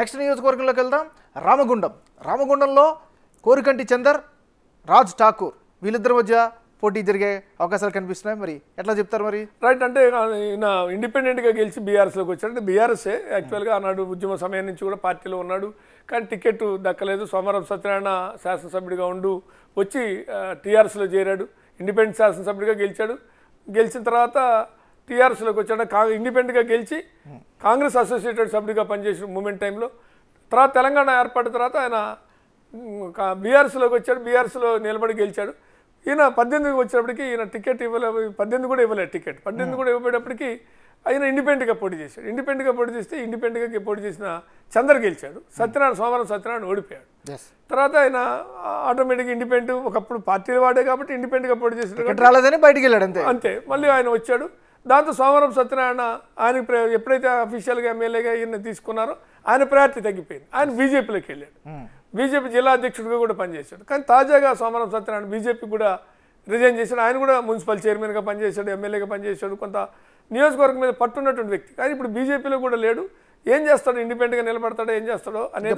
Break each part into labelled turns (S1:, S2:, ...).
S1: Next నియోజకవర్గంలోకి వెళ్దాం రామగుండం రామగుండంలో కోరికంటి చందర్ రాజ్ ఠాకూర్ వీళ్ళిద్దరి మధ్య పోటీ జరిగే అవకాశాలు కనిపిస్తున్నాయి మరి ఎట్లా చెప్తారు మరి రైట్ అంటే ఈయన ఇండిపెండెంట్గా గెలిచి బీఆర్ఎస్లోకి వచ్చాడు బీఆర్ఎస్ఏ యాక్చువల్గా ఆనాడు ఉద్యమ సమయం నుంచి కూడా పార్టీలో ఉన్నాడు కానీ టికెట్ దక్కలేదు సోమవారం సత్యనారాయణ శాసనసభ్యుడిగా ఉండు వచ్చి టీఆర్ఎస్లో చేరాడు ఇండిపెండెంట్ శాసనసభ్యుడిగా గెలిచాడు గెలిచిన తర్వాత టీఆర్ఎస్లోకి వచ్చాడు కాంగ్రెస్ ఇండిపెండెంట్గా గెలిచి కాంగ్రెస్ అసోసియేటెడ్ సభ్యుడిగా పనిచేసిన మూమెంట్ టైంలో తర్వాత తెలంగాణ ఏర్పడిన తర్వాత ఆయన బీఆర్ఎస్లోకి వచ్చాడు బీఆర్ఎస్లో నిలబడి గెలిచాడు ఈయన పద్దెనిమిదికి వచ్చేటప్పటికి ఈయన టికెట్ ఇవ్వలే పద్దెనిమిది కూడా ఇవ్వలేదు టికెట్ పద్దెనిమిది కూడా ఇవ్వబడేటప్పటికి ఆయన ఇండిపెండెంట్గా పోటీ చేశాడు ఇండిపెండెంట్గా పోటీ చేస్తే ఇండిపెండెంట్గా పోటీ చేసిన చంద్ర గెలిచాడు సత్యనారాయణ సోమవారం సత్యనారాయణ ఓడిపోయాడు తర్వాత ఆయన ఆటోమేటిక్గా ఇండిపెండెంట్ ఒకప్పుడు పార్టీలు వాడే కాబట్టి ఇండిపెండెంట్గా పోటీ చేసిన రాలేదని బయటికి వెళ్ళాడు అంతే అంతే మళ్ళీ ఆయన వచ్చాడు దాంతో సోమవారం సత్యనారాయణ ఆయన ఎప్పుడైతే అఫీషియల్గా ఎమ్మెల్యేగా ఈయన తీసుకున్నారో ఆయన ప్రయారిటీ తగ్గిపోయింది ఆయన బీజేపీలోకి వెళ్ళాడు బీజేపీ hmm. జిల్లా అధ్యక్షుడిగా కూడా పనిచేశాడు కానీ తాజాగా సోమవారం సత్యనారాయణ బీజేపీ కూడా రిజైన్ చేశాడు ఆయన కూడా మున్సిపల్ చైర్మన్గా పనిచేశాడు ఎమ్మెల్యేగా పనిచేశాడు కొంత నియోజకవర్గం మీద పట్టున్నటువంటి వ్యక్తి కానీ ఇప్పుడు బీజేపీలో కూడా లేడు ఏం చేస్తాడు ఇండిపెండెంట్గా నిలబడతాడో ఏం చేస్తాడో అనేది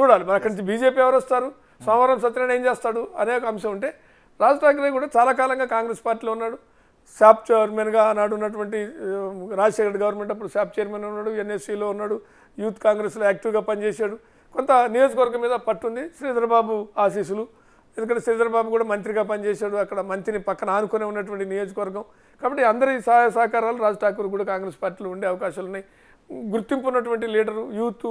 S1: చూడాలి మరి అక్కడి నుంచి బీజేపీ ఎవరు వస్తారు సోమవారం సత్యనారాయణ ఏం చేస్తాడు అనే ఒక అంశం ఉంటే రాజ్ ఠాకరే కూడా చాలా కాలంగా కాంగ్రెస్ పార్టీలో ఉన్నాడు శాప్ చైర్మన్గా ఆనాడు ఉన్నటువంటి రాజశేఖర గవర్నమెంట్ అప్పుడు శాప్ చైర్మన్ ఉన్నాడు ఎన్ఎస్సిలో ఉన్నాడు యూత్ కాంగ్రెస్లో యాక్టివ్గా పనిచేశాడు కొంత నియోజకవర్గం మీద పట్టుంది శ్రీధరబాబు ఆశీస్సులు ఎందుకంటే శ్రీధరబాబు కూడా మంత్రిగా పనిచేశాడు అక్కడ మంత్రిని పక్కన ఆనుకునే ఉన్నటువంటి నియోజకవర్గం కాబట్టి అందరి సహాయ సహకారాలు రాజ్ ఠాకూర్ కూడా కాంగ్రెస్ పార్టీలో ఉండే అవకాశాలు ఉన్నాయి గుర్తింపు ఉన్నటువంటి లీడరు యూత్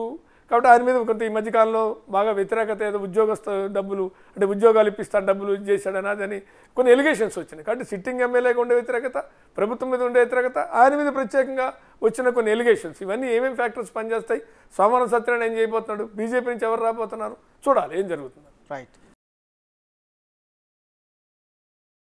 S1: కాబట్టి ఆయన మీద కొంత ఈ మధ్యకాలంలో బాగా వ్యతిరేకత ఏదో ఉద్యోగస్తు డబ్బులు అంటే ఉద్యోగాలు ఇప్పిస్తాడు డబ్బులు ఇది చేశాడని అదని కొన్ని ఎలిగేషన్స్ వచ్చినాయి కాబట్టి సిట్టింగ్ ఎమ్మెల్యేగా ఉండే వ్యతిరేకత ప్రభుత్వం మీద ఉండే వ్యతిరేకత ఆయన మీద ప్రత్యేకంగా వచ్చిన కొన్ని ఎలిగేషన్స్ ఇవన్నీ ఏమేమి ఫ్యాక్టర్స్ పనిచేస్తాయి సోమవారం సత్యనారాయణ ఏం చేయబోతున్నాడు బీజేపీ నుంచి ఎవరు రాబోతున్నారు చూడాలి ఏం జరుగుతుంది రైట్